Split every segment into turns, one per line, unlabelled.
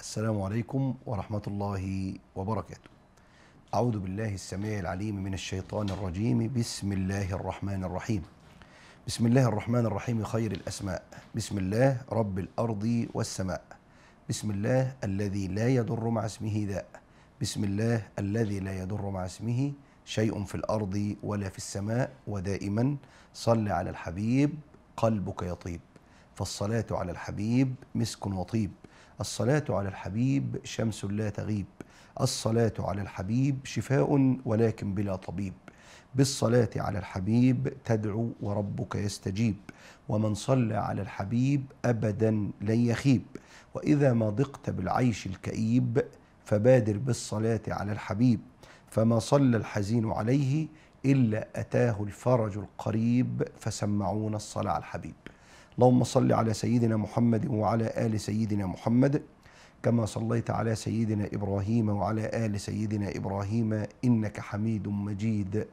السلام عليكم ورحمة الله وبركاته. أعوذ بالله السميع العليم من الشيطان الرجيم بسم الله الرحمن الرحيم. بسم الله الرحمن الرحيم خير الأسماء، بسم الله رب الأرض والسماء، بسم الله الذي لا يضر مع اسمه داء، بسم الله الذي لا يضر مع اسمه شيء في الأرض ولا في السماء ودائما صل على الحبيب قلبك يطيب، فالصلاة على الحبيب مسك وطيب. الصلاة على الحبيب شمس لا تغيب الصلاة على الحبيب شفاء ولكن بلا طبيب بالصلاة على الحبيب تدعو وربك يستجيب ومن صلى على الحبيب أبدا لن يخيب وإذا ما ضقت بالعيش الكئيب فبادر بالصلاة على الحبيب فما صلى الحزين عليه إلا أتاه الفرج القريب فسمعونا الصلاة على الحبيب اللهم صل على سيدنا محمد وعلى آل سيدنا محمد كما صليت على سيدنا إبراهيم وعلى آل سيدنا إبراهيم إنك حميد مجيد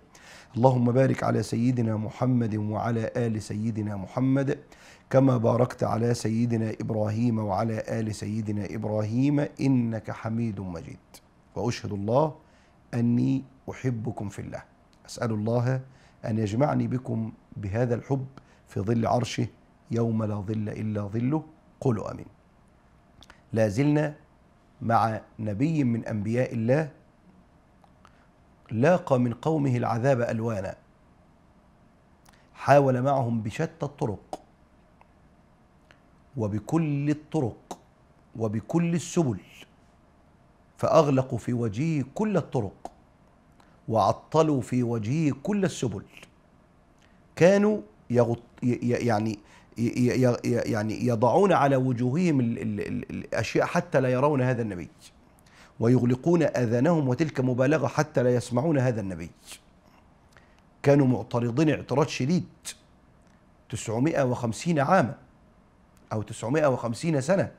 اللهم بارك على سيدنا محمد وعلى آل سيدنا محمد كما باركت على سيدنا إبراهيم وعلى آل سيدنا إبراهيم إنك حميد مجيد وأشهد الله أني أحبكم في الله أسأل الله أن يجمعني بكم بهذا الحب في ظل عرشه يوم لا ظل إلا ظله قولوا أمين لا زلنا مع نبي من أنبياء الله لاقى من قومه العذاب ألوانا حاول معهم بشتى الطرق وبكل الطرق وبكل السبل فأغلقوا في وجهه كل الطرق وعطلوا في وجهه كل السبل كانوا يغط يعني يعني يضعون على وجوههم الاشياء حتى لا يرون هذا النبي ويغلقون اذانهم وتلك مبالغه حتى لا يسمعون هذا النبي كانوا معترضين اعتراض شديد 950 عاما أو 950 سنة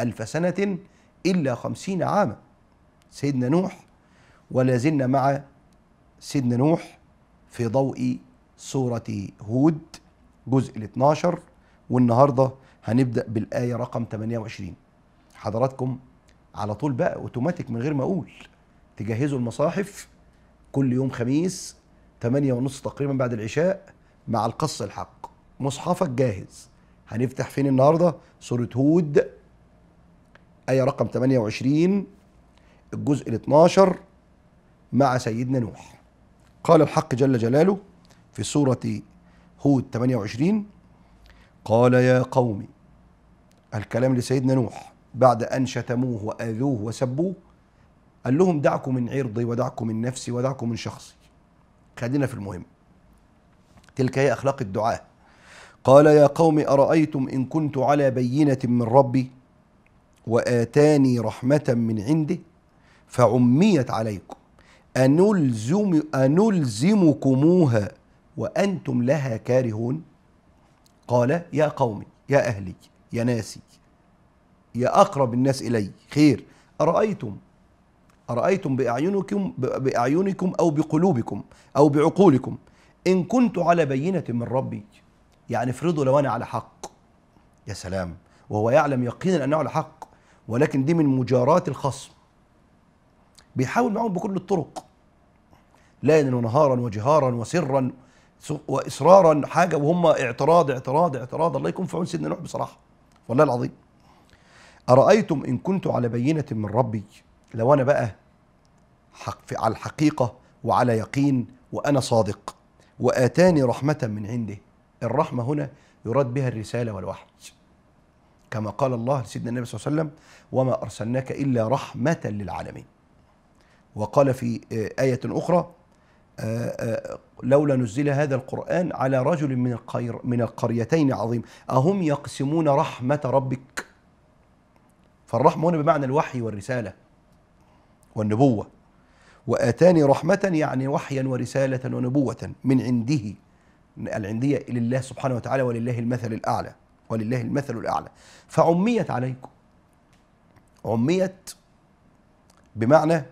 ألف سنة إلا خمسين عاما سيدنا نوح ولا زلنا مع سيدنا نوح في ضوء سورة هود جزء ال 12 والنهارده هنبدا بالايه رقم 28 حضراتكم على طول بقى اوتوماتيك من غير ما اقول تجهزوا المصاحف كل يوم خميس 8 ونص تقريبا بعد العشاء مع القص الحق مصحفك جاهز هنفتح فين النهارده سوره هود ايه رقم 28 الجزء ال 12 مع سيدنا نوح قال الحق جل جلاله في سوره هود 28 قال يا قوم الكلام لسيدنا نوح بعد أن شتموه وآذوه وسبوه قال لهم دعكم من عرضي ودعكم من نفسي ودعكم من شخصي خلينا في المهم تلك هي أخلاق الدعاة قال يا قوم أرأيتم إن كنت على بينة من ربي وآتاني رحمة من عنده فعميت عليكم أنلزم أنلزمكموها وأنتم لها كارهون قال يا قومي يا أهلي يا ناسي يا أقرب الناس إلي خير أرأيتم أرأيتم بأعينكم بأعينكم أو بقلوبكم أو بعقولكم إن كنت على بينة من ربي يعني افرضوا لو أنا على حق يا سلام وهو يعلم يقينا أنه على حق ولكن دي من مجاراة الخصم بيحاول معهم بكل الطرق ليلا ونهارا وجهارا وسرا واصرارا حاجه وهم اعتراض اعتراض اعتراض الله يكون في عون سيدنا نوح بصراحه والله العظيم ارايتم ان كنت على بينه من ربي لو انا بقى حق في على الحقيقه وعلى يقين وانا صادق واتاني رحمه من عنده الرحمه هنا يراد بها الرساله والوحي كما قال الله لسيدنا النبي صلى الله عليه وسلم وما ارسلناك الا رحمه للعالمين وقال في آه، ايه اخرى آه، آه، لولا نزل هذا القرآن على رجل من القير من القريتين عظيم أهم يقسمون رحمة ربك فالرحمة هنا بمعنى الوحي والرسالة والنبوة وآتاني رحمة يعني وحيا ورسالة ونبوة من عنده العندية لله سبحانه وتعالى ولله المثل الأعلى ولله المثل الأعلى فعميت عليكم عميت بمعنى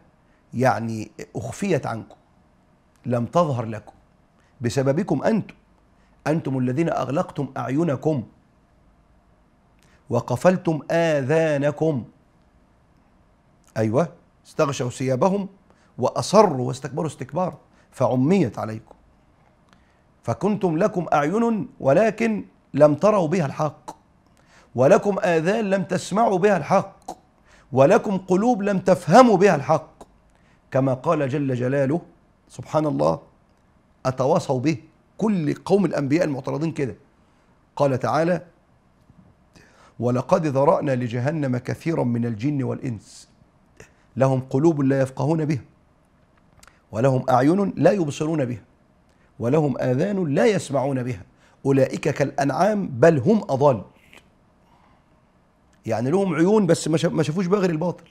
يعني أخفيت عنكم لم تظهر لكم بسببكم انتم انتم الذين اغلقتم اعينكم وقفلتم اذانكم ايوه استغشوا ثيابهم واصروا واستكبروا استكبارا فعميت عليكم فكنتم لكم اعين ولكن لم تروا بها الحق ولكم اذان لم تسمعوا بها الحق ولكم قلوب لم تفهموا بها الحق كما قال جل جلاله سبحان الله أتواصوا به كل قوم الأنبياء المعترضين كده قال تعالى ولقد ذرأنا لجهنم كثيرا من الجن والإنس لهم قلوب لا يفقهون بها ولهم أعين لا يبصرون بها ولهم آذان لا يسمعون بها أولئك كالأنعام بل هم أضل يعني لهم عيون بس ما شافوش بها غير الباطل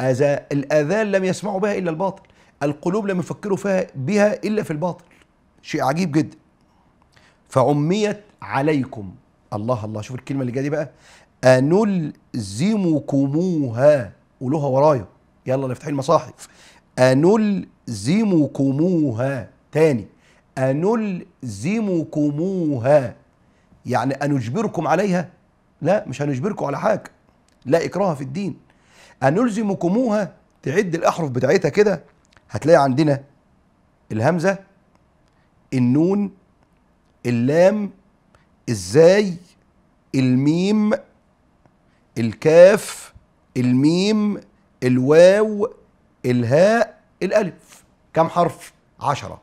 الآذان لم يسمعوا بها إلا الباطل القلوب لم يفكروا فيها بها إلا في الباطل شيء عجيب جدا فعميت عليكم الله الله شوف الكلمة اللي جاية دي بقى أنلزمكموها قولوها ورايا يلا نفتح المصاحف أنلزمكموها تاني أنلزمكموها يعني أنجبركم عليها لا مش هنجبركم على حاجة لا إكراه في الدين أنلزمكموها تعد الأحرف بتاعتها كده هتلاقي عندنا الهمزه النون اللام الزاي الميم الكاف الميم الواو الهاء الالف كم حرف عشرة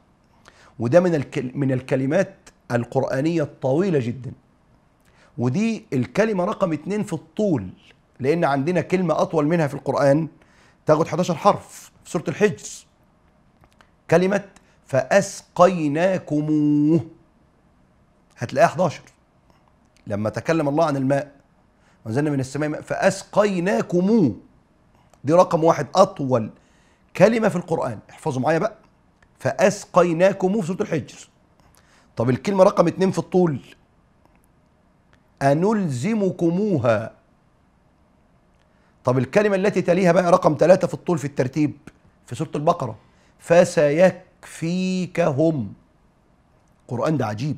وده من من الكلمات القرآنية الطويلة جدا ودي الكلمة رقم اتنين في الطول لأن عندنا كلمة أطول منها في القرآن تاخد 11 حرف في سورة الحجر كلمة فأسقيناكموه هتلاقيها 11 لما تكلم الله عن الماء وانزلنا من السماء ماء فأسقيناكموه دي رقم واحد أطول كلمة في القرآن احفظوا معايا بقى فأسقيناكموه في سورة الحجر طب الكلمة رقم اتنين في الطول أنلزمكموها طب الكلمة التي تليها بقى رقم ثلاثة في الطول في الترتيب في سورة البقرة فسيكفيكهم القرآن ده عجيب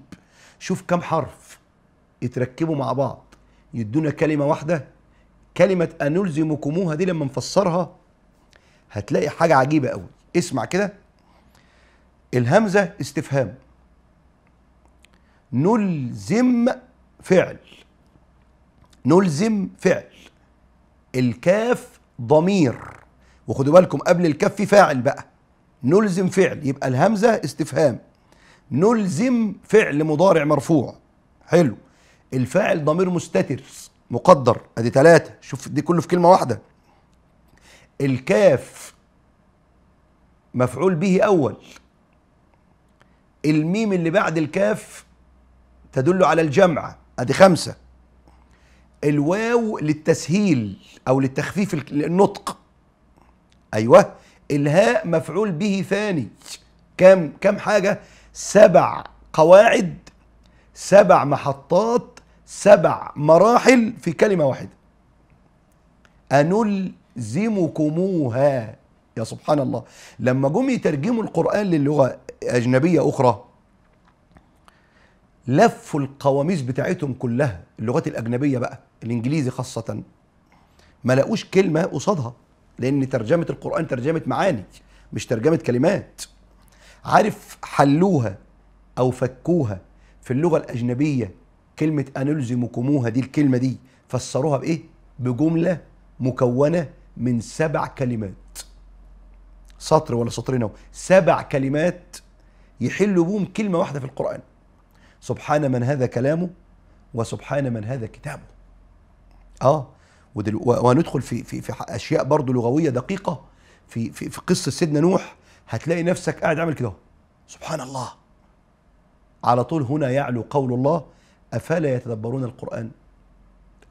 شوف كم حرف يتركبوا مع بعض يدونا كلمة واحدة كلمة أنلزمكموها دي لما نفسرها هتلاقي حاجة عجيبة قوي اسمع كده الهمزة استفهام نلزم فعل نلزم فعل الكاف ضمير وخدوا بالكم قبل الكاف في فاعل بقى نلزم فعل يبقى الهمزة استفهام نلزم فعل مضارع مرفوع حلو الفاعل ضمير مستتر مقدر ادي ثلاثة شوف دي كله في كلمة واحدة الكاف مفعول به أول الميم اللي بعد الكاف تدل على الجمع ادي خمسة الواو للتسهيل او للتخفيف النطق ايوه الهاء مفعول به ثاني كم كم حاجه سبع قواعد سبع محطات سبع مراحل في كلمه واحده انلزمكموها يا سبحان الله لما جم يترجموا القران للغه اجنبيه اخرى لفوا القواميس بتاعتهم كلها اللغات الاجنبيه بقى الانجليزي خاصه ما لقوش كلمه قصادها لأن ترجمة القرآن ترجمة معاني مش ترجمة كلمات عارف حلوها أو فكوها في اللغة الأجنبية كلمة أنلزمكموها دي الكلمة دي فسروها بإيه؟ بجملة مكونة من سبع كلمات سطر ولا سطرين اهو سبع كلمات يحلوا بهم كلمة واحدة في القرآن سبحان من هذا كلامه وسبحان من هذا كتابه اه وندخل في في في اشياء برضه لغويه دقيقه في في, في قصه سيدنا نوح هتلاقي نفسك قاعد عامل كده سبحان الله على طول هنا يعلو قول الله افلا يتدبرون القران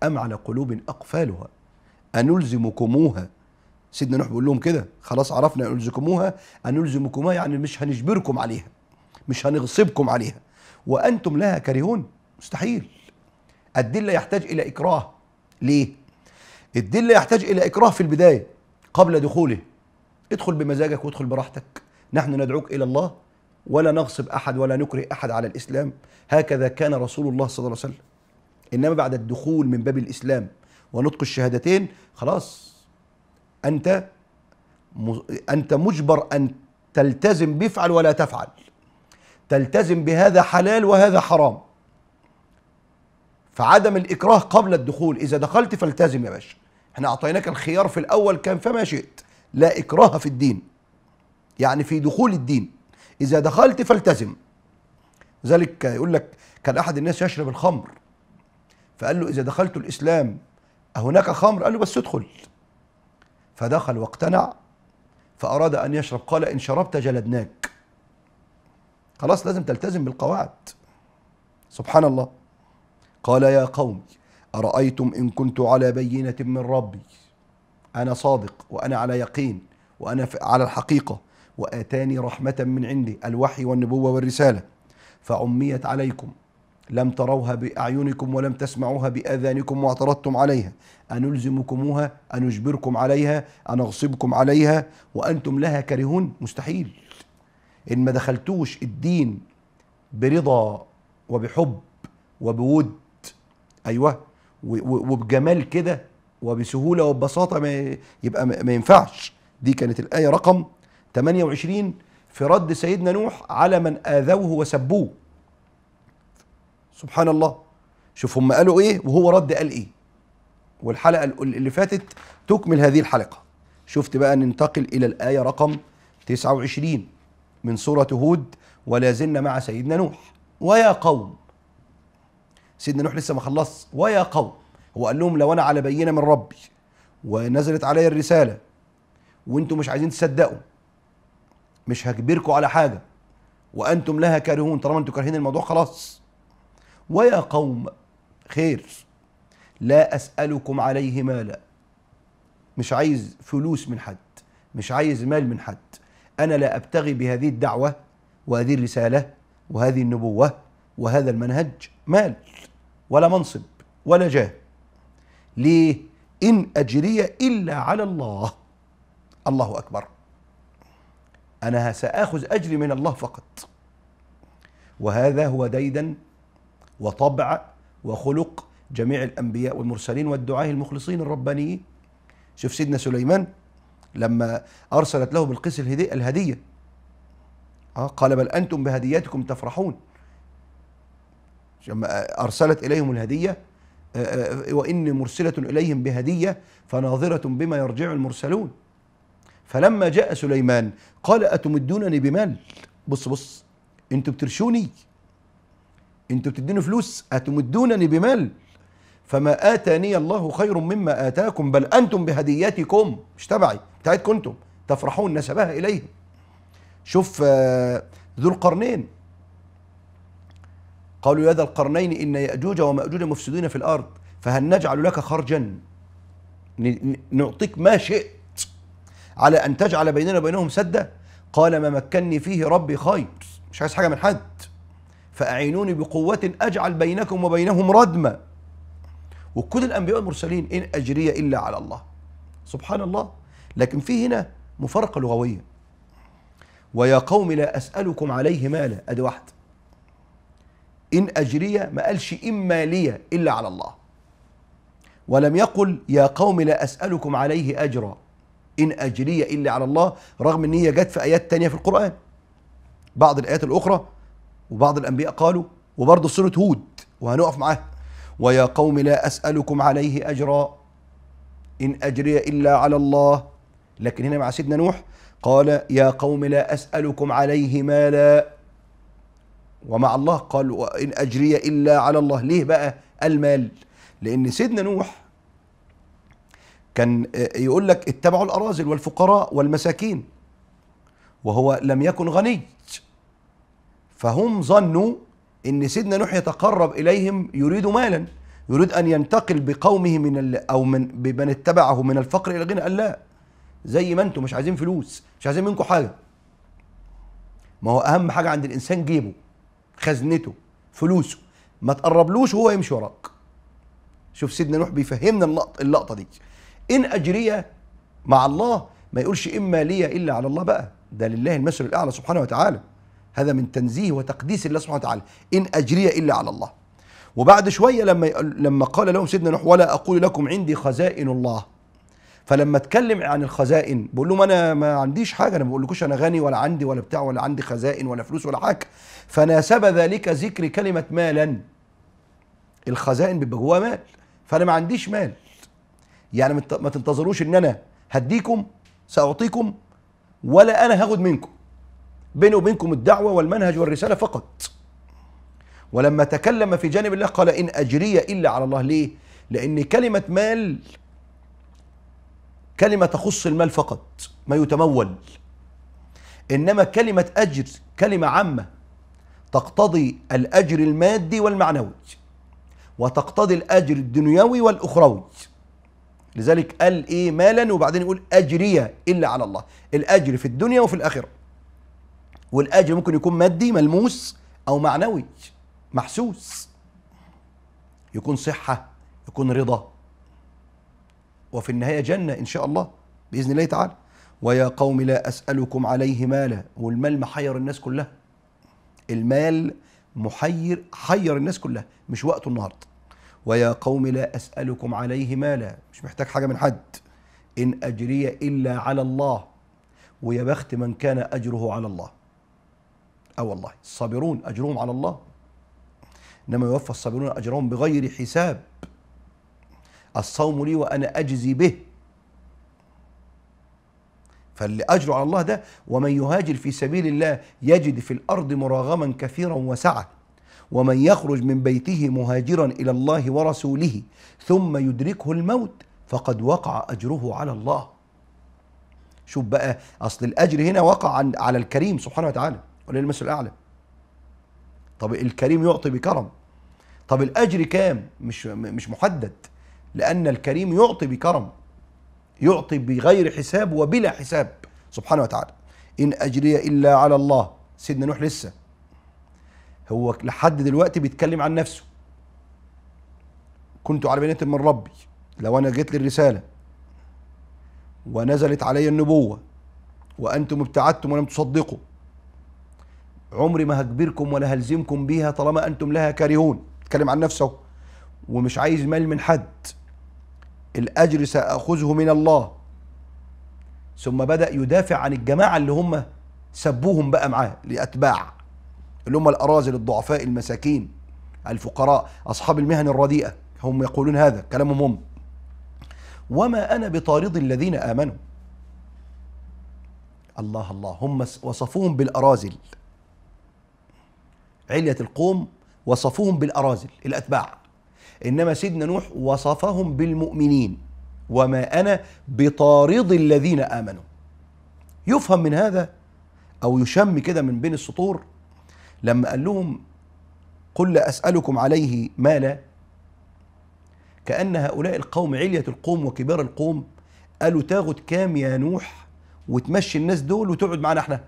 ام على قلوب اقفالها انلزمكموها سيدنا نوح بيقول لهم كده خلاص عرفنا انلزمكموها انلزمكموها يعني مش هنجبركم عليها مش هنغصبكم عليها وانتم لها كارهون مستحيل الدله يحتاج الى اكراه ليه الدين لا يحتاج إلى إكراه في البداية قبل دخوله ادخل بمزاجك وادخل براحتك نحن ندعوك إلى الله ولا نغصب أحد ولا نكره أحد على الإسلام هكذا كان رسول الله صلى الله عليه وسلم إنما بعد الدخول من باب الإسلام ونطق الشهادتين خلاص أنت أنت مجبر أن تلتزم بفعل ولا تفعل تلتزم بهذا حلال وهذا حرام فعدم الإكراه قبل الدخول إذا دخلت فالتزم يا باشا احنا اعطيناك الخيار في الاول كان فما شئت لا اكراه في الدين يعني في دخول الدين اذا دخلت فالتزم ذلك يقول لك كان احد الناس يشرب الخمر فقال له اذا دخلت الاسلام هناك خمر قال له بس ادخل فدخل واقتنع فاراد ان يشرب قال ان شربت جلدناك خلاص لازم تلتزم بالقواعد سبحان الله قال يا قوم أرأيتم إن كنت على بينة من ربي أنا صادق وأنا على يقين وأنا على الحقيقة وآتاني رحمة من عندي الوحي والنبوة والرسالة فعميت عليكم لم تروها بأعينكم ولم تسمعوها بآذانكم واعترضتم عليها أنلزمكموها أنجبركم عليها أنغصبكم عليها وأنتم لها كارهون مستحيل إن ما دخلتوش الدين برضا وبحب وبود أيوه وبجمال كده وبسهوله وببساطه ما يبقى ما ينفعش دي كانت الايه رقم 28 في رد سيدنا نوح على من اذوه وسبوه سبحان الله شوف هم قالوا ايه وهو رد قال ايه والحلقه اللي فاتت تكمل هذه الحلقه شفت بقى ننتقل الى الايه رقم 29 من سوره هود ولا زلنا مع سيدنا نوح ويا قوم سيدنا نوح لسه ما خلصش ويا قوم هو قال لهم لو انا على بينه من ربي ونزلت علي الرساله وانتم مش عايزين تصدقوا مش هجبركم على حاجه وانتم لها كارهون طالما انتم كارهين الموضوع خلاص ويا قوم خير لا اسالكم عليه مالا مش عايز فلوس من حد مش عايز مال من حد انا لا ابتغي بهذه الدعوه وهذه الرساله وهذه النبوه وهذا المنهج مال ولا منصب ولا جاه ليه إن أجري إلا على الله الله أكبر أنا سآخذ أجري من الله فقط وهذا هو ديدا وطبع وخلق جميع الأنبياء والمرسلين والدعاة المخلصين الربانيين شوف سيدنا سليمان لما أرسلت له بالقس الهدية آه قال بل أنتم بهدياتكم تفرحون أرسلت إليهم الهدية وإني مرسلة إليهم بهدية فناظرة بما يرجع المرسلون فلما جاء سليمان قال أتمدونني بمال بص بص أنتوا بترشوني أنتوا بتدوني فلوس أتمدونني بمال فما آتاني الله خير مما آتاكم بل أنتم بهدياتكم مش تبعي بتاعتكم أنتم تفرحون نسبها إليهم شوف آه، ذو القرنين قالوا يا ذا القرنين إن يأجوج ومأجوج مفسدون في الأرض فهل نجعل لك خرجا نعطيك ما شئت على أن تجعل بيننا وبينهم سدة قال ما مكني فيه ربي خير مش عايز حاجة من حد فأعينوني بقوة أجعل بينكم وبينهم ردما وكل الأنبياء المرسلين إن أجري إلا على الله سبحان الله لكن في هنا مفارقة لغوية ويا قوم لا أسألكم عليه مالا أدي واحدة إن أجري ما قالش إما لي إلا على الله ولم يقل يا قوم لا أسألكم عليه أجرا إن أجري إلا على الله رغم إن هي جت في آيات تانية في القرآن بعض الآيات الأخرى وبعض الأنبياء قالوا وبرضه سورة هود وهنقف معاها ويا قوم لا أسألكم عليه أجرا إن أجري إلا على الله لكن هنا مع سيدنا نوح قال يا قوم لا أسألكم عليه مالا ومع الله قال وإن أجري إلا على الله ليه بقى المال لأن سيدنا نوح كان آه، يقول لك اتبعوا الأراذل والفقراء والمساكين وهو لم يكن غني فهم ظنوا ان سيدنا نوح يتقرب اليهم يريد مالا يريد ان ينتقل بقومه من ال او من بمن اتبعه من الفقر الى الغنى قال لا زي ما انتم مش عايزين فلوس مش عايزين منكم حاجه ما هو اهم حاجه عند الانسان جيبه خزنته فلوسه ما تقربلوش وهو يمشي وراك شوف سيدنا نوح بيفهمنا اللقطه اللقطه دي ان اجري مع الله ما يقولش اما لي الا على الله بقى ده لله المثل الاعلى سبحانه وتعالى هذا من تنزيه وتقديس الله سبحانه وتعالى ان اجري الا على الله وبعد شويه لما لما قال لهم سيدنا نوح ولا اقول لكم عندي خزائن الله فلما اتكلم عن الخزائن بقول لهم انا ما عنديش حاجه انا ما بقولكوش انا غني ولا عندي ولا بتاع ولا عندي خزائن ولا فلوس ولا حاجه فناسب ذلك ذكر كلمه مالا الخزائن بيبقى جواها مال فانا ما عنديش مال يعني ما تنتظروش ان انا هديكم ساعطيكم ولا انا هاخد منكم بيني وبينكم الدعوه والمنهج والرساله فقط ولما تكلم في جانب الله قال ان اجري الا على الله ليه لان كلمه مال كلمة تخص المال فقط ما يتمول إنما كلمة أجر كلمة عامة تقتضي الأجر المادي والمعنوي وتقتضي الأجر الدنيوي والأخروي لذلك قال إيه مالا وبعدين يقول أجرية إلا على الله الأجر في الدنيا وفي الآخرة والأجر ممكن يكون مادي ملموس أو معنوي محسوس يكون صحة يكون رضا وفي النهاية جنة إن شاء الله بإذن الله تعالى ويا قوم لا أسألكم عليه مالا والمال محير الناس كلها المال محير حير الناس كلها مش وقته النهارده ويا قوم لا أسألكم عليه مالا مش محتاج حاجة من حد إن أجري إلا على الله ويا بخت من كان أجره على الله أو والله الصابرون أجرهم على الله إنما يوفى الصابرون أجرهم بغير حساب الصوم لي وأنا أجزي به فاللي أجره على الله ده ومن يهاجر في سبيل الله يجد في الأرض مراغما كثيرا وسعة ومن يخرج من بيته مهاجرا إلى الله ورسوله ثم يدركه الموت فقد وقع أجره على الله شوف بقى أصل الأجر هنا وقع على الكريم سبحانه وتعالى وللمثل الأعلى طب الكريم يعطي بكرم طب الأجر كام مش مش محدد لأن الكريم يعطي بكرم يعطي بغير حساب وبلا حساب سبحانه وتعالى إن أجري إلا على الله سيدنا نوح لسه هو لحد دلوقتي بيتكلم عن نفسه كنت على بينة من ربي لو أنا جيت للرسالة ونزلت علي النبوة وأنتم ابتعدتم ولم تصدقوا عمري ما هجبركم ولا هلزمكم بيها طالما أنتم لها كارهون تكلم عن نفسه ومش عايز مال من حد الأجر سأخذه من الله ثم بدأ يدافع عن الجماعة اللي هم سبوهم بقى معاه لأتباع اللي هم الأراذل الضعفاء المساكين الفقراء أصحاب المهن الرديئة هم يقولون هذا كلامهم هم وما أنا بطارد الذين آمنوا الله الله هم وصفوهم بالأرازل علية القوم وصفوهم بالأرازل الأتباع إنما سيدنا نوح وصفهم بالمؤمنين وما أنا بطارد الذين آمنوا يفهم من هذا أو يشم كده من بين السطور لما قال لهم قل لا أسألكم عليه مالا كأن هؤلاء القوم علية القوم وكبار القوم قالوا تاخد كام يا نوح وتمشي الناس دول وتقعد معانا احنا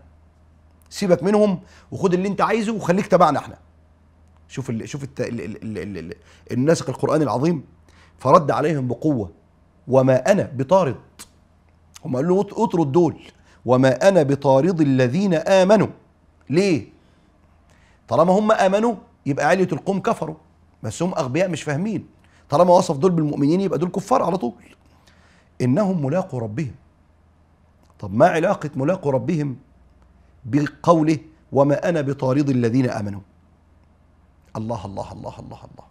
سيبك منهم وخد اللي انت عايزه وخليك تبعنا احنا شوف ال شوف الت ال ال ال ال الناسق القرآني العظيم فرد عليهم بقوة وما أنا بطارد هم قالوا له اطرد دول وما أنا بطارد الذين آمنوا ليه؟ طالما هم آمنوا يبقى علية القوم كفروا بس هم أغبياء مش فاهمين طالما وصف دول بالمؤمنين يبقى دول كفار على طول إنهم ملاقوا ربهم طب ما علاقة ملاقوا ربهم بقوله وما أنا بطارد الذين آمنوا الله الله الله الله الله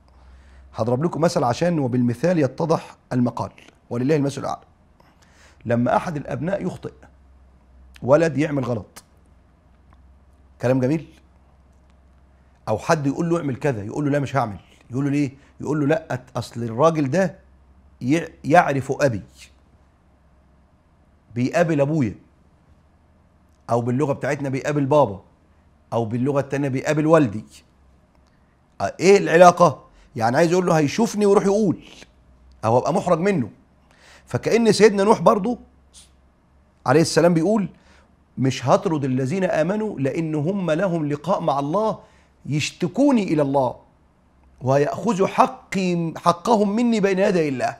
هضرب لكم مثل عشان وبالمثال يتضح المقال ولله المثل الاعلى لما احد الابناء يخطئ ولد يعمل غلط كلام جميل او حد يقول له اعمل كذا يقول له لا مش هعمل يقول له ليه يقول له لا اصل الراجل ده يعرف ابي بيقابل ابويا او باللغه بتاعتنا بيقابل بابا او باللغه الثانيه بيقابل والدي آه، ايه العلاقه يعني عايز يقول له هيشوفني ويروح يقول او ابقى محرج منه فكأن سيدنا نوح برضه عليه السلام بيقول مش هطرد الذين آمنوا لأن هم لهم لقاء مع الله يشتكوني إلى الله ويأخذ حقي حقهم مني بين يدي الله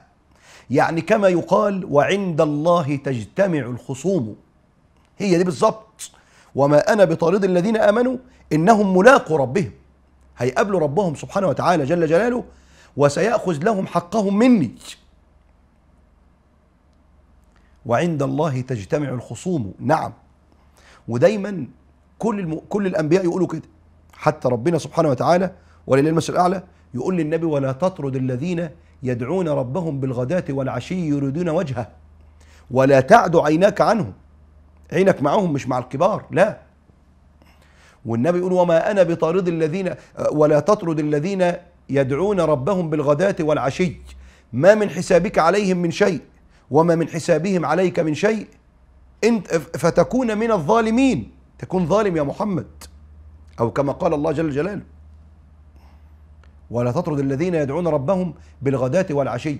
يعني كما يقال وعند الله تجتمع الخصوم هي دي بالظبط وما أنا بطارد الذين آمنوا إنهم ملاقوا ربهم هيقابلوا ربهم سبحانه وتعالى جل جلاله وسيأخذ لهم حقهم مني وعند الله تجتمع الخصوم نعم ودايما كل الم... كل الانبياء يقولوا كده حتى ربنا سبحانه وتعالى ولله المثل الاعلى يقول للنبي ولا تطرد الذين يدعون ربهم بالغداة والعشي يريدون وجهه ولا تعد عيناك عنهم عينك معهم مش مع الكبار لا والنبي يقول وما أنا بطارد الذين ولا تطرد الذين يدعون ربهم بالغداة والعشي ما من حسابك عليهم من شيء وما من حسابهم عليك من شيء انت فتكون من الظالمين تكون ظالم يا محمد أو كما قال الله جل جلاله ولا تطرد الذين يدعون ربهم بالغداة والعشي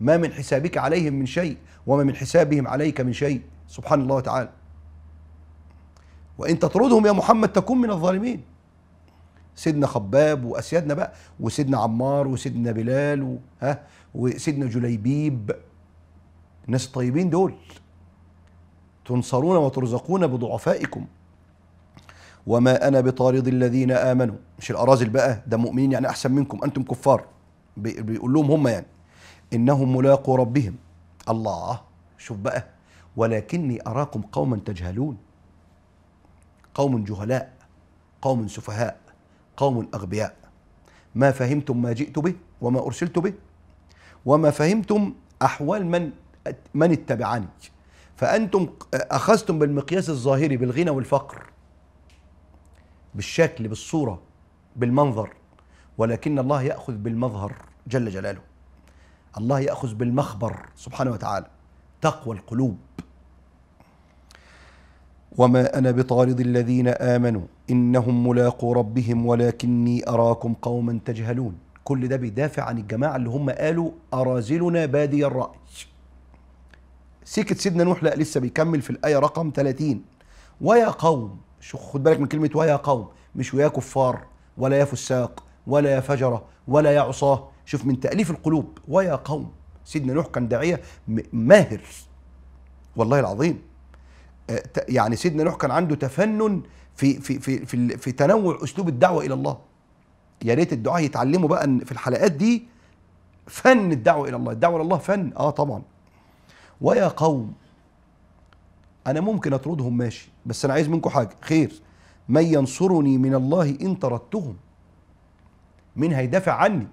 ما من حسابك عليهم من شيء وما من حسابهم عليك من شيء سبحان الله تعالى وإن تطردهم يا محمد تكون من الظالمين سيدنا خباب وأسيادنا بقى وسيدنا عمار وسيدنا بلال و... ها وسيدنا جليبيب الناس الطيبين دول تنصرون وترزقون بضعفائكم وما أنا بطارد الذين آمنوا مش الأراذل بقى ده مؤمنين يعني أحسن منكم أنتم كفار بيقول لهم هم يعني إنهم ملاقوا ربهم الله شوف بقى ولكني أراكم قوما تجهلون قوم جهلاء قوم سفهاء قوم أغبياء ما فهمتم ما جئت به وما أرسلت به وما فهمتم أحوال من من اتبعني فأنتم أخذتم بالمقياس الظاهري بالغنى والفقر بالشكل بالصورة بالمنظر ولكن الله يأخذ بالمظهر جل جلاله الله يأخذ بالمخبر سبحانه وتعالى تقوى القلوب وما أنا بطارد الذين آمنوا إنهم ملاقو ربهم ولكني أراكم قوما تجهلون كل ده بيدافع عن الجماعة اللي هم قالوا أرازلنا بادي الرأي سكة سيدنا نوح لا لسه بيكمل في الآية رقم 30 ويا قوم شوف خد بالك من كلمة ويا قوم مش ويا كفار ولا يا فساق ولا يا فجرة ولا يا عصاه شوف من تأليف القلوب ويا قوم سيدنا نوح كان داعية ماهر والله العظيم آه، يعني سيدنا نوح كان عنده تفنن في في في في, في تنوع اسلوب الدعوه الى الله يا ريت الدعاه يتعلموا بقى ان في الحلقات دي فن الدعوه الى الله الدعوه الى الله فن اه طبعا ويا قوم انا ممكن اطردهم ماشي بس انا عايز منكم حاجه خير من ينصرني من الله ان طردتهم مين هيدافع عني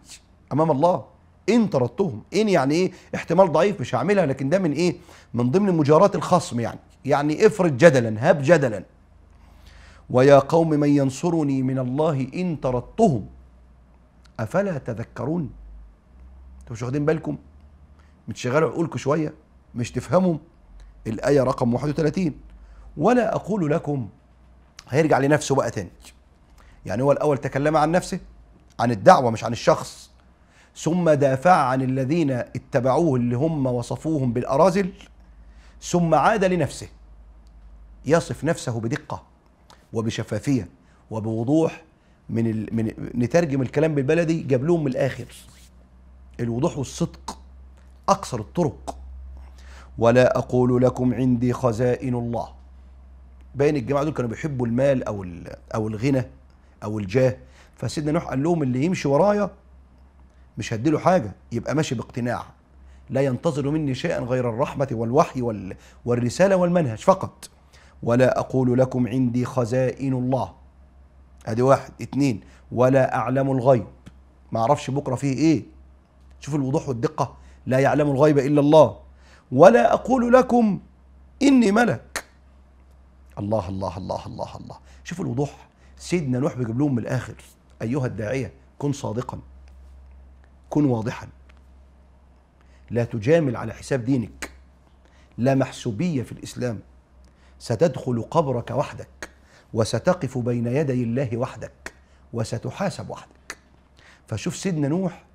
امام الله ان طردتهم ان يعني ايه احتمال ضعيف مش هعملها لكن ده من ايه من ضمن مجارات الخصم يعني يعني افرض جدلا هاب جدلا ويا قوم من ينصرني من الله إن طردتهم أفلا تذكرون انتوا مش واخدين بالكم متشغلوا عقولكم شوية مش تفهموا الآية رقم 31 ولا أقول لكم هيرجع لنفسه بقى تاني يعني هو الأول تكلم عن نفسه عن الدعوة مش عن الشخص ثم دافع عن الذين اتبعوه اللي هم وصفوهم بالأرازل ثم عاد لنفسه يصف نفسه بدقة وبشفافية وبوضوح من, ال... من نترجم الكلام بالبلدي جاب لهم من الآخر الوضوح والصدق أقصر الطرق ولا أقول لكم عندي خزائن الله باين الجماعة دول كانوا بيحبوا المال أو أو الغنى أو الجاه فسيدنا نوح قال لهم اللي يمشي ورايا مش هديله حاجة يبقى ماشي باقتناع لا ينتظر مني شيئا غير الرحمة والوحي وال والرسالة والمنهج فقط ولا أقول لكم عندي خزائن الله أدي واحد اتنين ولا أعلم الغيب ما أعرفش بكرة فيه إيه شوف الوضوح والدقة لا يعلم الغيب إلا الله ولا أقول لكم إني ملك الله الله الله الله الله شوف الوضوح سيدنا نوح بيجيب لهم من الآخر أيها الداعية كن صادقا كن واضحا لا تجامل على حساب دينك لا محسوبية في الإسلام ستدخل قبرك وحدك وستقف بين يدي الله وحدك وستحاسب وحدك فشوف سيدنا نوح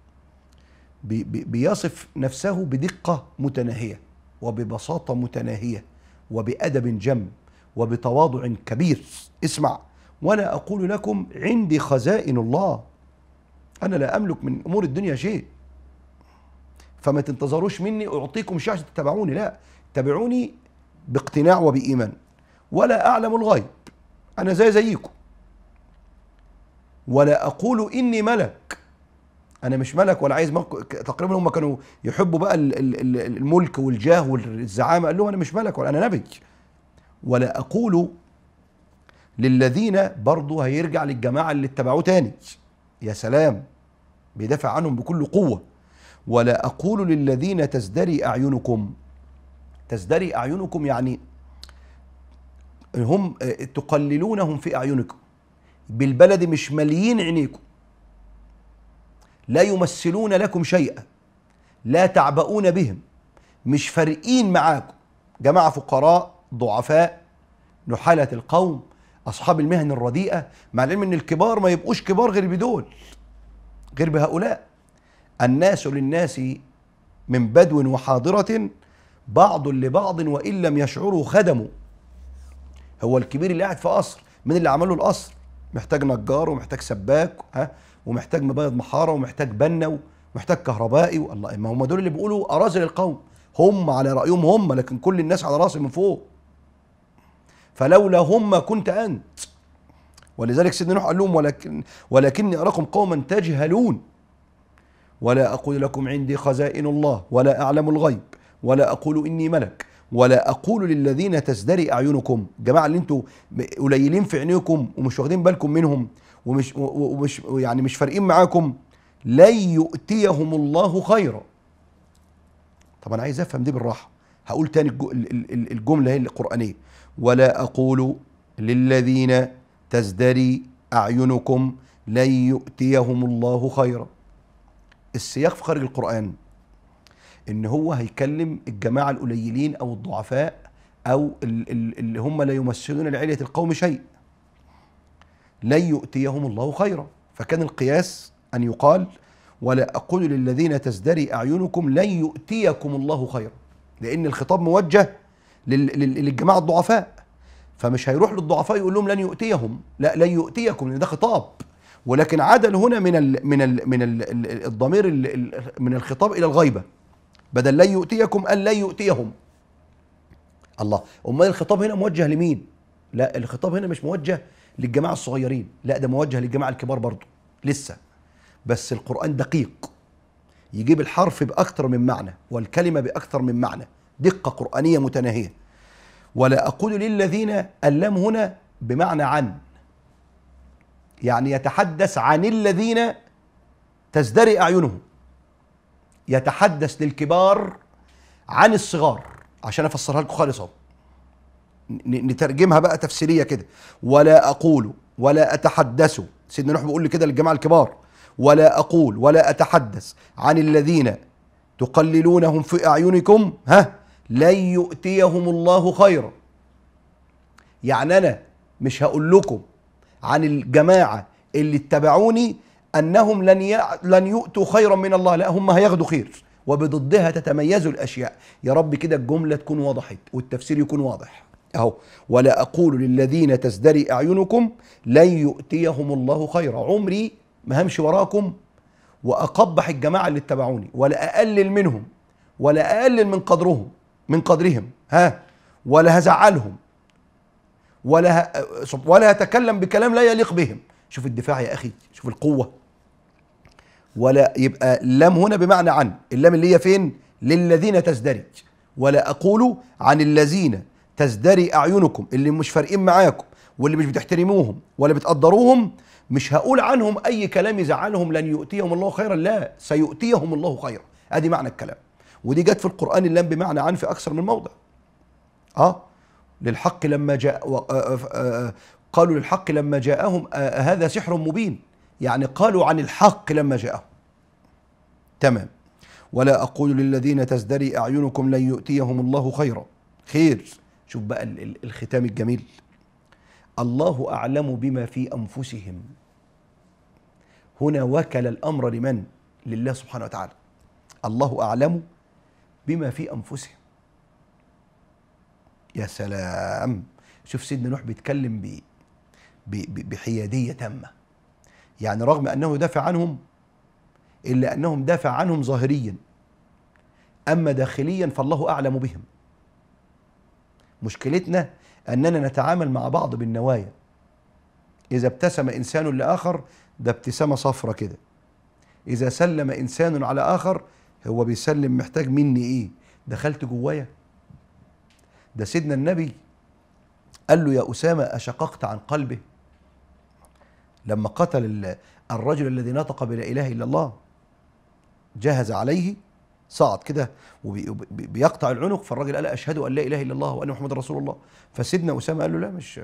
بيصف نفسه بدقة متناهية وببساطة متناهية وبأدب جم وبتواضع كبير اسمع ولا أقول لكم عندي خزائن الله أنا لا أملك من أمور الدنيا شيء فما تنتظروش مني اعطيكم شيء عشان تتابعوني لا تابعوني باقتناع وبايمان ولا اعلم الغيب انا زي زيكم ولا اقول اني ملك انا مش ملك ولا عايز ملك تقريبا هم كانوا يحبوا بقى الملك والجاه والزعامه قال لهم انا مش ملك ولا انا نبي ولا اقول للذين برضه هيرجع للجماعه اللي اتبعوه تاني يا سلام بيدافع عنهم بكل قوه ولا أقول للذين تزدري أعينكم تزدري أعينكم يعني هم آه، تقللونهم في أعينكم بالبلد مش مليين عينيكم لا يمثلون لكم شيئا لا تعبؤون بهم مش فارقين معاكم جماعة فقراء ضعفاء نحالة القوم أصحاب المهن الرديئة مع العلم أن الكبار ما يبقوش كبار غير بدول غير بهؤلاء الناس للناس من بدو وحاضرة بعض لبعض وإن لم يشعروا خدموا هو الكبير اللي قاعد في قصر مين اللي عمله القصر محتاج نجار ومحتاج سباك ها ومحتاج مبيض محاره ومحتاج بنا ومحتاج كهربائي والله ما هم دول اللي بيقولوا اراذل القوم هم على رايهم هم لكن كل الناس على راسي من فوق فلولا هم كنت انت ولذلك سيدنا نوح قال لهم ولكن ولكني اراكم قوما تجهلون ولا أقول لكم عندي خزائن الله ولا أعلم الغيب ولا أقول إني ملك ولا أقول للذين تزدري أعينكم جماعة اللي انتوا قليلين في عينيكم ومش واخدين بالكم منهم ومش, ومش يعني مش فارقين معاكم لن يؤتيهم الله خيرا طب أنا عايز أفهم دي بالراحة هقول تاني الجملة هي القرآنية ولا أقول للذين تزدري أعينكم لن يؤتيهم الله خيرا السياق في خارج القرآن ان هو هيكلم الجماعة القليلين او الضعفاء او اللي هم لا يمثلون لعلية القوم شيء لن يؤتيهم الله خيرا فكان القياس ان يقال ولا اقول للذين تزدري اعينكم لن يؤتيكم الله خيرا لان الخطاب موجه للجماعة الضعفاء فمش هيروح للضعفاء يقول لهم لن يؤتيهم لا لن يؤتيكم لان ده خطاب ولكن عدل هنا من الـ من الـ من الـ الضمير الـ من الخطاب الى الغيبه بدل لن يؤتيكم ان لن يؤتيهم الله امال الخطاب هنا موجه لمين لا الخطاب هنا مش موجه للجماعه الصغيرين لا ده موجه للجماعه الكبار برضه لسه بس القران دقيق يجيب الحرف باكثر من معنى والكلمه باكثر من معنى دقه قرانيه متناهيه ولا اقول للذين اللام هنا بمعنى عن يعني يتحدث عن الذين تزدري أعينهم يتحدث للكبار عن الصغار عشان أفسرها لكم خالص أهو نترجمها بقى تفسيرية كده ولا أقول ولا أتحدث سيدنا نوح بيقول كده للجماعة الكبار ولا أقول ولا أتحدث عن الذين تقللونهم في أعينكم ها لن يؤتيهم الله خيرا يعني أنا مش هقول لكم عن الجماعة اللي اتبعوني أنهم لن ي... لن يؤتوا خيرا من الله لا هم هياخدوا خير وبضدها تتميز الأشياء يا رب كده الجملة تكون وضحت والتفسير يكون واضح أهو ولا أقول للذين تزدري أعينكم لن يؤتيهم الله خيرا عمري ما همشي وراكم وأقبح الجماعة اللي اتبعوني ولا أقلل منهم ولا أقلل من قدرهم من قدرهم ها ولا هزعلهم ولا ولا يتكلم بكلام لا يليق بهم شوف الدفاع يا اخي شوف القوه ولا يبقى اللام هنا بمعنى عن اللام اللي هي فين للذين تزدرج ولا اقول عن الذين تزدري اعينكم اللي مش فارقين معاكم واللي مش بتحترموهم ولا بتقدروهم مش هقول عنهم اي كلام يزعلهم لن يؤتيهم الله خيرا لا سيؤتيهم الله خيرا ادي معنى الكلام ودي جت في القران اللام بمعنى عن في اكثر من موضع اه للحق لما جاء قالوا للحق لما جاءهم هذا سحر مبين يعني قالوا عن الحق لما جاءهم تمام ولا أقول للذين تزدري أعينكم لن يؤتيهم الله خيرا خير شوف بقى الختام الجميل الله أعلم بما في أنفسهم هنا وكل الأمر لمن؟ لله سبحانه وتعالى الله أعلم بما في أنفسهم يا سلام شوف سيدنا نوح بيتكلم بي بحيادية تامة يعني رغم أنه دافع عنهم إلا أنهم دافع عنهم ظاهريا أما داخليا فالله أعلم بهم مشكلتنا أننا نتعامل مع بعض بالنوايا إذا ابتسم إنسان لآخر ده ابتسامة صفرة كده إذا سلم إنسان على آخر هو بيسلم محتاج مني إيه دخلت جوايا ده سيدنا النبي قال له يا أسامة أشققت عن قلبه لما قتل الرجل الذي نطق بلا إله إلا الله جهز عليه صعد كده وبيقطع العنق فالراجل قال أشهد أن لا إله إلا الله وأن محمد رسول الله فسيدنا أسامة قال له لا مش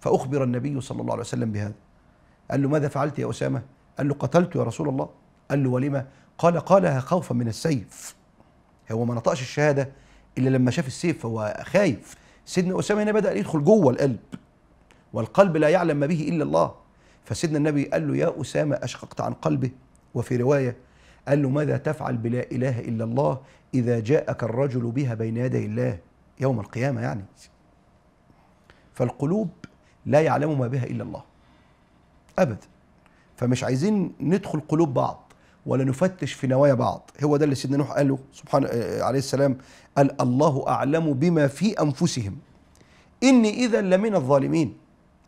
فأخبر النبي صلى الله عليه وسلم بهذا قال له ماذا فعلت يا أسامة قال له قتلت يا رسول الله قال له ولما قال قالها خوفا من السيف هو ما نطقش الشهادة الا لما شاف السيف هو خايف سيدنا اسامه هنا بدا يدخل جوه القلب والقلب لا يعلم ما به الا الله فسيدنا النبي قال له يا اسامه اشققت عن قلبه وفي روايه قال له ماذا تفعل بلا اله الا الله اذا جاءك الرجل بها بين يدي الله يوم القيامه يعني فالقلوب لا يعلم ما بها الا الله ابدا فمش عايزين ندخل قلوب بعض ولا نفتش في نوايا بعض هو ده اللي سيدنا نوح قاله سبحان آه، عليه السلام قال الله أعلم بما في أنفسهم إني إذا لمن الظالمين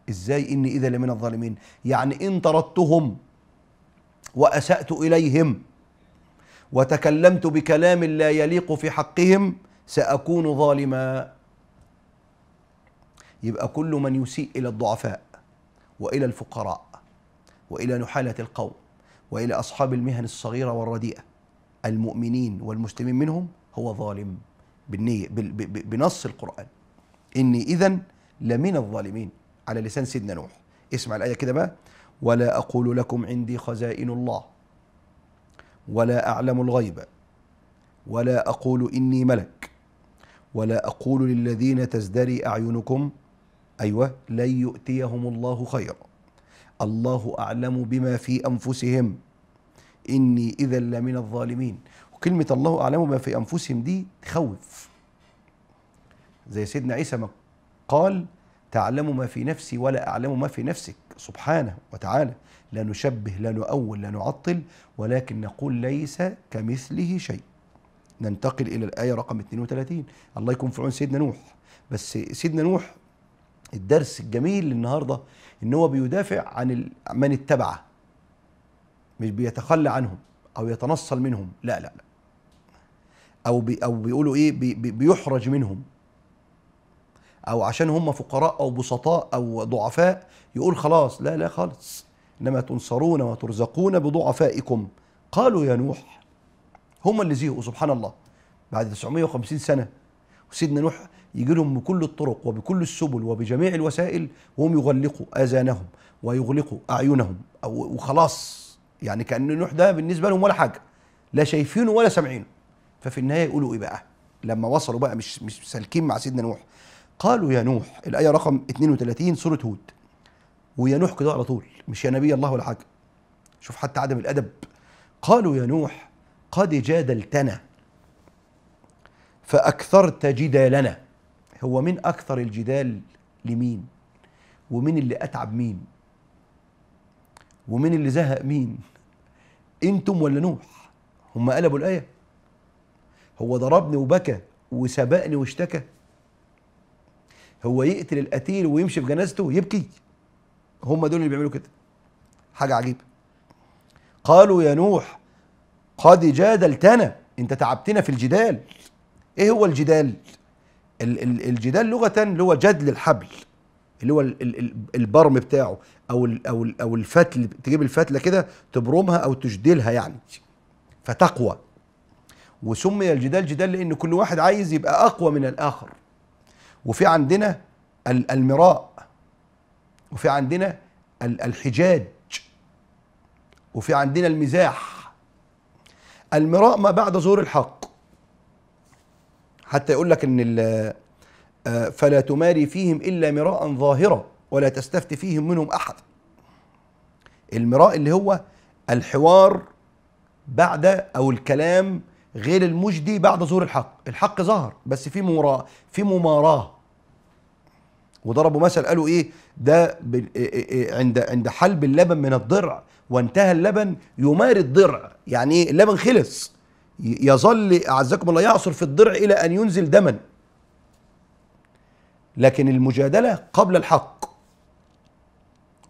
إزاي إني إذا لمن الظالمين يعني إن طردتهم وأسأت إليهم وتكلمت بكلام لا يليق في حقهم سأكون ظالما يبقى كل من يسيء إلى الضعفاء وإلى الفقراء وإلى نحالة القوم والى اصحاب المهن الصغيره والرديئه المؤمنين والمسلمين منهم هو ظالم بالنية بنص القران اني اذا لمن الظالمين على لسان سيدنا نوح اسمع الايه كده بقى ولا اقول لكم عندي خزائن الله ولا اعلم الغيب ولا اقول اني ملك ولا اقول للذين تزدري اعينكم ايوه لن يؤتيهم الله خيرا الله أعلم بما في أنفسهم إني إذا لمن الظالمين وكلمة الله أعلم بما في أنفسهم دي تخوف زي سيدنا عيسى ما قال تعلم ما في نفسي ولا أعلم ما في نفسك سبحانه وتعالى لا نشبه لا نؤول لا نعطل ولكن نقول ليس كمثله شيء ننتقل إلى الآية رقم 32 الله يكون في عون سيدنا نوح بس سيدنا نوح الدرس الجميل النهارده ان هو بيدافع عن من اتبعه مش بيتخلى عنهم او يتنصل منهم لا لا لا او بي او بيقولوا ايه بي بي بيحرج منهم او عشان هم فقراء او بسطاء او ضعفاء يقول خلاص لا لا خالص انما تنصرون وترزقون بضعفائكم قالوا يا نوح هم اللي زيهوا سبحان الله بعد 950 سنه وسيدنا نوح يجي لهم بكل الطرق وبكل السبل وبجميع الوسائل وهم يغلقوا اذانهم ويغلقوا اعينهم أو وخلاص يعني كان نوح ده بالنسبه لهم ولا حاجه لا شايفينه ولا سامعينه ففي النهايه يقولوا ايه بقى لما وصلوا بقى مش مش سالكين مع سيدنا نوح قالوا يا نوح الايه رقم 32 سوره هود ويا نوح كده على طول مش يا نبي الله ولا حاجه شوف حتى عدم الادب قالوا يا نوح قد جادلتنا فاكثرت جدالنا هو مين أكثر الجدال لمين ومين اللي أتعب مين ومين اللي زهق مين أنتم ولا نوح هم قلبوا الآية هو ضربني وبكى وسبقني واشتكى هو يقتل القتيل ويمشي في جنازته يبكي هم دول اللي بيعملوا كده حاجة عجيبة قالوا يا نوح قد جادلتنا انت تعبتنا في الجدال ايه هو الجدال الجدال لغه اللي هو جدل الحبل اللي هو البرم بتاعه او او او الفتل تجيب الفتله كده تبرمها او تجدلها يعني فتقوى وسمي الجدال جدال لان كل واحد عايز يبقى اقوى من الاخر وفي عندنا المراء وفي عندنا الحجاج وفي عندنا المزاح المراء ما بعد ظهور الحق حتى يقول لك ان آه، فلا تماري فيهم الا مراء ظاهرا ولا تستفتي فيهم منهم احد المراء اللي هو الحوار بعد او الكلام غير المجدي بعد ظهور الحق الحق ظهر بس في مراء في مماراه وضربوا مثل قالوا ايه ده إيه، إيه، إيه، عند عند حلب اللبن من الضرع وانتهى اللبن يماري الضرع يعني ايه اللبن خلص يظل أعزكم الله يعصر في الضرع إلى أن ينزل دما لكن المجادلة قبل الحق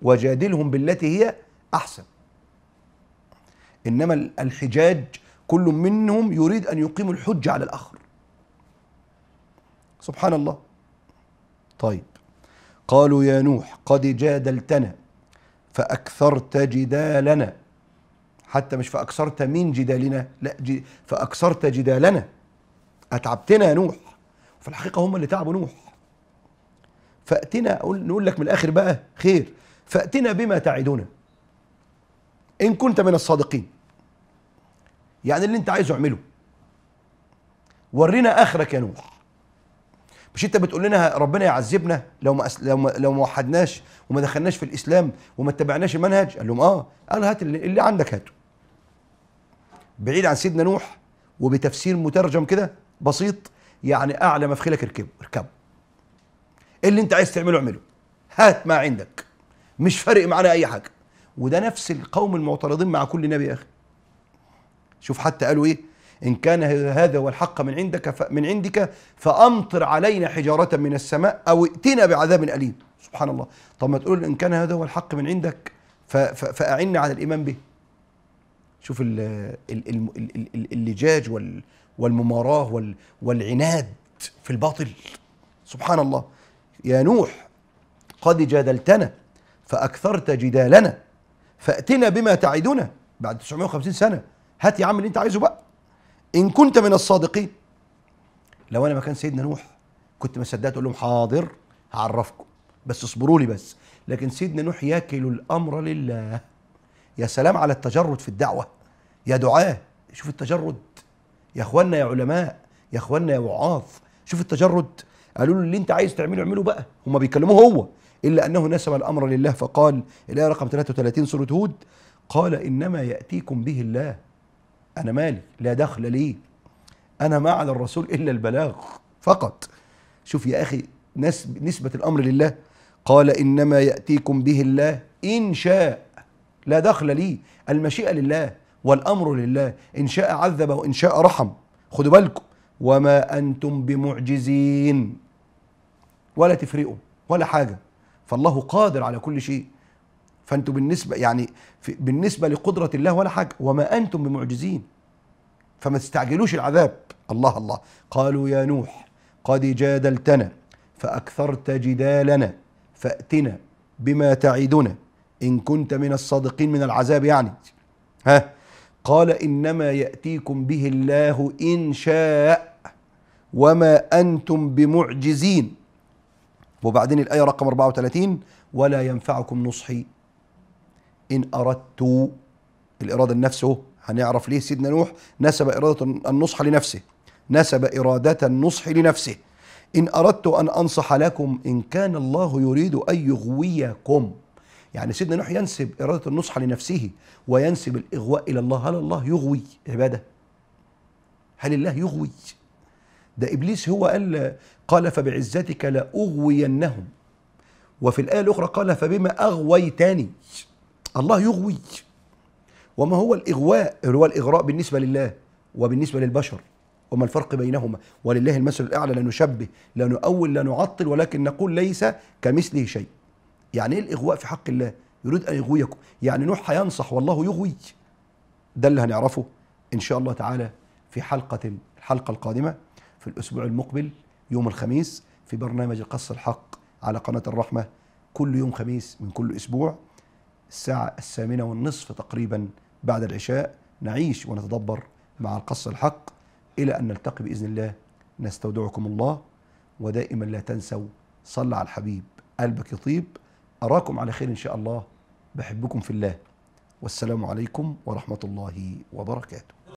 وجادلهم بالتي هي أحسن إنما الحجاج كل منهم يريد أن يقيم الحج على الآخر سبحان الله طيب قالوا يا نوح قد جادلتنا فأكثرت جدالنا حتى مش فأكثرت من جدالنا لا جد فأكثرت جدالنا أتعبتنا يا نوح وفي الحقيقة هم اللي تعبوا نوح فأتنا أقول نقول لك من الآخر بقى خير فأتنا بما تعدنا إن كنت من الصادقين يعني اللي أنت عايزه اعمله ورينا آخرك يا نوح مش انت بتقول لنا ربنا يعذبنا لو ما لو ما وحدناش وما دخلناش في الاسلام وما اتبعناش المنهج قال لهم اه قال هات اللي عندك هاته بعيد عن سيدنا نوح وبتفسير مترجم كده بسيط يعني اعلى ما في خيلك اركبه اركبه اللي انت عايز تعمله اعمله هات ما عندك مش فارق معانا اي حاجه وده نفس القوم المعترضين مع كل نبي يا اخي شوف حتى قالوا ايه ان كان هذا هو الحق من عندك ف... من عندك فامطر علينا حجاره من السماء او ائتنا بعذاب اليم سبحان الله طب ما تقول ان كان هذا هو الحق من عندك ف... ف... فاعنا على الايمان به شوف اللجاج والمماراه والعناد في الباطل سبحان الله يا نوح قد جادلتنا فأكثرت جدالنا فأتنا بما تعدنا بعد 950 سنة هات يا عم اللي أنت عايزه بقى إن كنت من الصادقين لو أنا مكان سيدنا نوح كنت ما صدقت أقول لهم حاضر هعرفكم بس اصبروا لي بس لكن سيدنا نوح ياكل الأمر لله يا سلام على التجرد في الدعوة يا دعاء شوف التجرد يا اخوانا يا علماء يا اخوانا يا وعاظ شوف التجرد قالوا له اللي انت عايز تعمله اعمله بقى هم بيكلموه هو الا انه نسب الامر لله فقال الايه رقم 33 سوره هود قال انما ياتيكم به الله انا مالي لا دخل لي انا ما على الرسول الا البلاغ فقط شوف يا اخي نسبه الامر لله قال انما ياتيكم به الله ان شاء لا دخل لي المشيئة لله والأمر لله إن شاء عذب وإن شاء رحم خدوا بالكم وما أنتم بمعجزين ولا تفرقوا ولا حاجة فالله قادر على كل شيء فأنتم بالنسبة يعني بالنسبة لقدرة الله ولا حاجة وما أنتم بمعجزين فما تستعجلوش العذاب الله الله قالوا يا نوح قد جادلتنا فأكثرت جدالنا فأتنا بما تعدنا إن كنت من الصادقين من العذاب يعني ها قال إنما يأتيكم به الله إن شاء وما أنتم بمعجزين وبعدين الآية رقم 34 ولا ينفعكم نصحي إن أردت الإرادة النفسه هنعرف ليه سيدنا نوح نسب إرادة النصح لنفسه نسب إرادة النصح لنفسه إن أردت أن أنصح لكم إن كان الله يريد أن يغويكم يعني سيدنا نوح ينسب إرادة النصح لنفسه وينسب الإغواء إلى الله هل الله يغوي عباده هل الله يغوي ده إبليس هو قال قال فبعزتك لأغوينهم وفي الآية الأخرى قال فبما أغويتني الله يغوي وما هو الإغواء هو الإغراء بالنسبة لله وبالنسبة للبشر وما الفرق بينهما ولله المثل الأعلى لا نشبه لا نؤول لا نعطل ولكن نقول ليس كمثله شيء يعني ايه الاغواء في حق الله يريد ان يغويكم يعني نوح هينصح والله يغوي ده اللي هنعرفه ان شاء الله تعالى في حلقه الحلقه القادمه في الاسبوع المقبل يوم الخميس في برنامج قص الحق على قناه الرحمه كل يوم خميس من كل اسبوع الساعه الثامنه والنصف تقريبا بعد العشاء نعيش ونتدبر مع القص الحق الى ان نلتقي باذن الله نستودعكم الله ودائما لا تنسوا صل على الحبيب قلبك يطيب أراكم على خير إن شاء الله بحبكم في الله والسلام عليكم ورحمة الله وبركاته